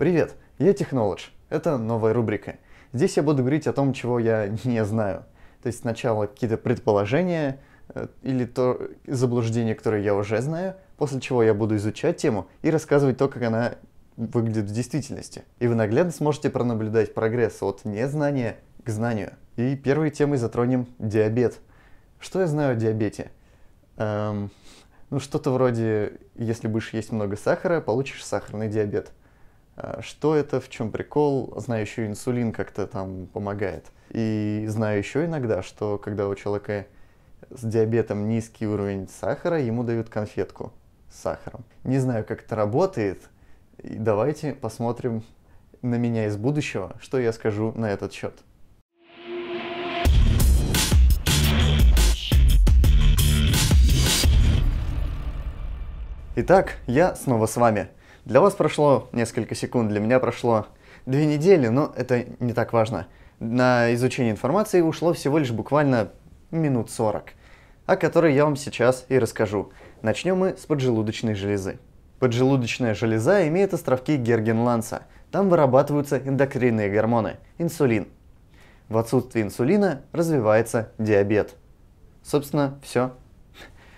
Привет, я Технолодж. Это новая рубрика. Здесь я буду говорить о том, чего я не знаю. То есть сначала какие-то предположения э, или то заблуждение, которое я уже знаю, после чего я буду изучать тему и рассказывать то, как она выглядит в действительности. И вы наглядно сможете пронаблюдать прогресс от незнания к знанию. И первой темой затронем диабет. Что я знаю о диабете? Эм, ну, что-то вроде, если будешь есть много сахара, получишь сахарный диабет. А что это, в чем прикол? Знаю еще инсулин как-то там помогает. И знаю еще иногда, что когда у человека с диабетом низкий уровень сахара, ему дают конфетку с сахаром. Не знаю, как это работает. И давайте посмотрим на меня из будущего, что я скажу на этот счет. Итак, я снова с вами. Для вас прошло несколько секунд, для меня прошло две недели, но это не так важно. На изучение информации ушло всего лишь буквально минут 40, о которой я вам сейчас и расскажу. Начнем мы с поджелудочной железы. Поджелудочная железа имеет островки Гергенланса. Там вырабатываются эндокринные гормоны – инсулин. В отсутствии инсулина развивается диабет. Собственно, все.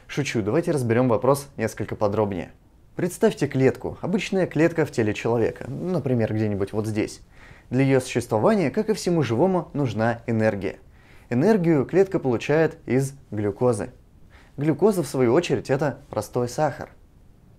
Шучу, давайте разберем вопрос несколько подробнее. Представьте клетку, обычная клетка в теле человека, например, где-нибудь вот здесь. Для ее существования, как и всему живому, нужна энергия. Энергию клетка получает из глюкозы. Глюкоза, в свою очередь, это простой сахар.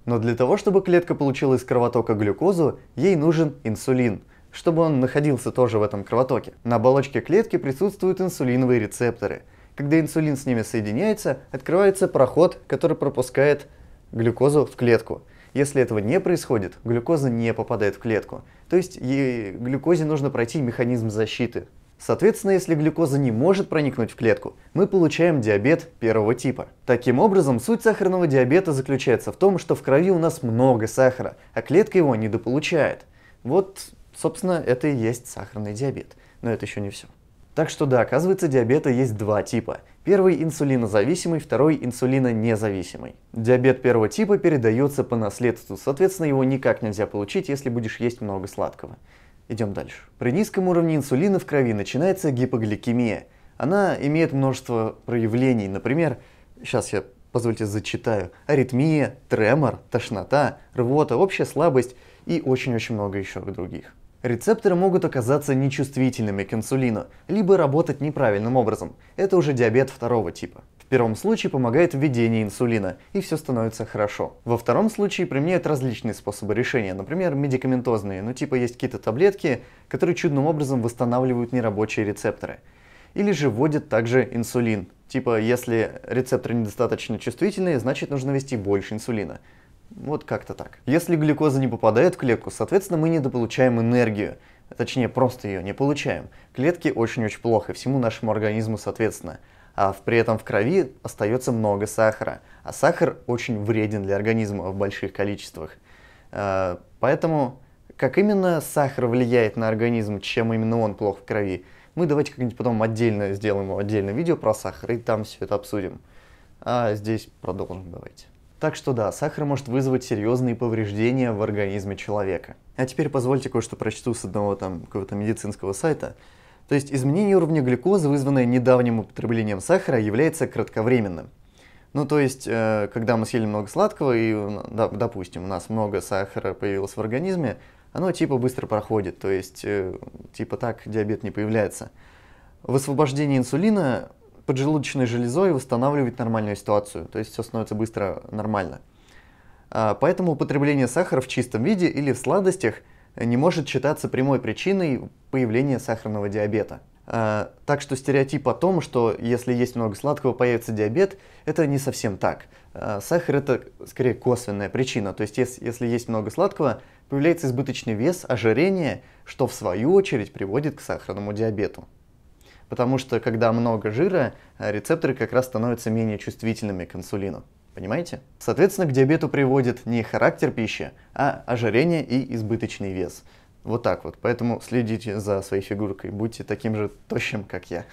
Но для того, чтобы клетка получила из кровотока глюкозу, ей нужен инсулин, чтобы он находился тоже в этом кровотоке. На оболочке клетки присутствуют инсулиновые рецепторы. Когда инсулин с ними соединяется, открывается проход, который пропускает глюкозу в клетку. Если этого не происходит, глюкоза не попадает в клетку. То есть ей, глюкозе нужно пройти механизм защиты. Соответственно, если глюкоза не может проникнуть в клетку, мы получаем диабет первого типа. Таким образом, суть сахарного диабета заключается в том, что в крови у нас много сахара, а клетка его недополучает. Вот, собственно, это и есть сахарный диабет. Но это еще не все. Так что да, оказывается, диабета есть два типа. Первый инсулинозависимый, второй инсулинонезависимый. Диабет первого типа передается по наследству, соответственно, его никак нельзя получить, если будешь есть много сладкого. Идем дальше. При низком уровне инсулина в крови начинается гипогликемия. Она имеет множество проявлений, например, сейчас я, позвольте, зачитаю, аритмия, тремор, тошнота, рвота, общая слабость и очень-очень много еще других. Рецепторы могут оказаться нечувствительными к инсулину, либо работать неправильным образом. Это уже диабет второго типа. В первом случае помогает введение инсулина, и все становится хорошо. Во втором случае применяют различные способы решения, например, медикаментозные, ну типа есть какие-то таблетки, которые чудным образом восстанавливают нерабочие рецепторы. Или же вводят также инсулин, типа если рецепторы недостаточно чувствительные, значит нужно ввести больше инсулина. Вот как-то так. Если глюкоза не попадает в клетку, соответственно, мы недополучаем энергию. Точнее, просто ее не получаем. Клетки очень-очень плохо, всему нашему организму соответственно. А при этом в крови остается много сахара. А сахар очень вреден для организма в больших количествах. А, поэтому, как именно сахар влияет на организм, чем именно он плох в крови, мы давайте как-нибудь потом отдельно сделаем отдельное видео про сахар и там все это обсудим. А здесь продолжим, давайте. Так что да, сахар может вызвать серьезные повреждения в организме человека. А теперь позвольте кое-что прочту с одного там какого-то медицинского сайта. То есть изменение уровня глюкозы, вызванное недавним употреблением сахара, является кратковременным. Ну, то есть, э, когда мы съели много сладкого, и, э, допустим, у нас много сахара появилось в организме, оно типа быстро проходит, то есть, э, типа так диабет не появляется. Высвобождение инсулина поджелудочной железой восстанавливать нормальную ситуацию, то есть все становится быстро нормально. А, поэтому употребление сахара в чистом виде или в сладостях э, не может считаться прямой причиной появления сахарного диабета. А, так что стереотип о том, что если есть много сладкого, появится диабет, это не совсем так. А, сахар это скорее косвенная причина, то есть если есть много сладкого, появляется избыточный вес, ожирение, что в свою очередь приводит к сахарному диабету потому что когда много жира, э, рецепторы как раз становятся менее чувствительными к инсулину. Понимаете? Соответственно, к диабету приводит не характер пищи, а ожирение и избыточный вес. Вот так вот. Поэтому следите за своей фигуркой, будьте таким же тощим, как я.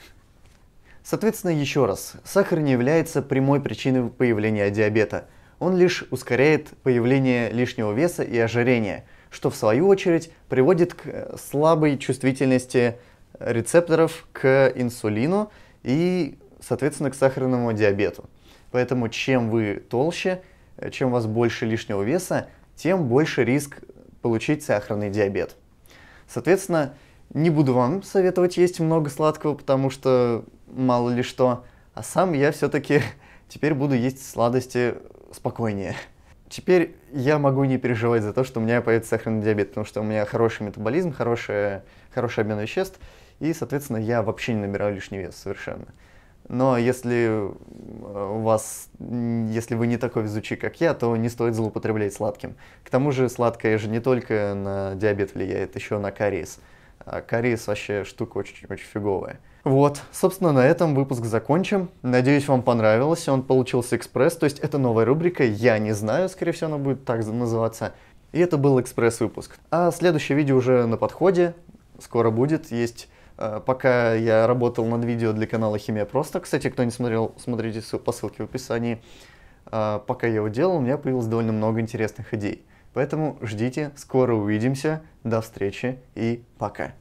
Соответственно, еще раз, сахар не является прямой причиной появления диабета. Он лишь ускоряет появление лишнего веса и ожирения, что в свою очередь приводит к э, слабой чувствительности рецепторов к инсулину и, соответственно, к сахарному диабету. Поэтому чем вы толще, чем у вас больше лишнего веса, тем больше риск получить сахарный диабет. Соответственно, не буду вам советовать есть много сладкого, потому что мало ли что, а сам я все-таки теперь буду есть сладости спокойнее. Теперь я могу не переживать за то, что у меня появится сахарный диабет, потому что у меня хороший метаболизм, хорошая, хороший обмен веществ – и, соответственно, я вообще не набираю лишний вес совершенно. Но если э, у вас, если вы не такой везучий, как я, то не стоит злоупотреблять сладким. К тому же сладкое же не только на диабет влияет, еще на кариес. А кариес вообще штука очень-очень фиговая. Вот, собственно, на этом выпуск закончим. Надеюсь, вам понравилось. Он получился экспресс, то есть это новая рубрика. Я не знаю, скорее всего, она будет так называться. И это был экспресс-выпуск. А следующее видео уже на подходе. Скоро будет. Есть Э, пока я работал над видео для канала Химия Просто. Кстати, кто не смотрел, смотрите по ссылке в описании. Э, пока я его делал, у меня появилось довольно много интересных идей. Поэтому ждите, скоро увидимся, до встречи и пока.